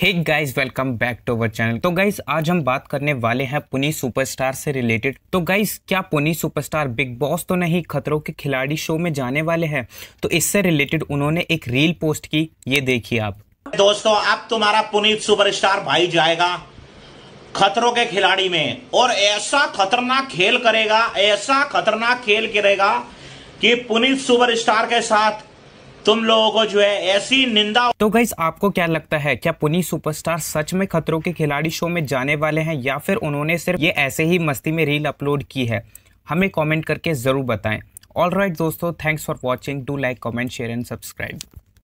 hey guys welcome back to our channel तो guys आज हम बात करने वाले हैं पुनी सुपरस्टार से रिलेटेड तो गाइस क्या पुनी सुपरस्टार बिग बॉस तो नहीं खतरों के खिलाड़ी शो में जाने वाले हैं तो इससे रिलेटेड उन्होंने एक रील पोस्ट की ये देखिए आप दोस्तों अब तुम्हारा पुनीत सुपरस्टार भाई जाएगा खतरों के खिलाड़ी में और ऐसा खतरनाक खेल करेगा ऐसा खतरनाक खेल करेगा कि पुनीत सुपरस्टार के साथ तुम लोगों को जो है ऐसी निंदा तो गई आपको क्या लगता है क्या पुनी सुपरस्टार सच में खतरों के खिलाड़ी शो में जाने वाले हैं या फिर उन्होंने सिर्फ ये ऐसे ही मस्ती में रील अपलोड की है हमें कॉमेंट करके ज़रूर बताएं ऑल राइट right, दोस्तों thanks for watching do like comment share and subscribe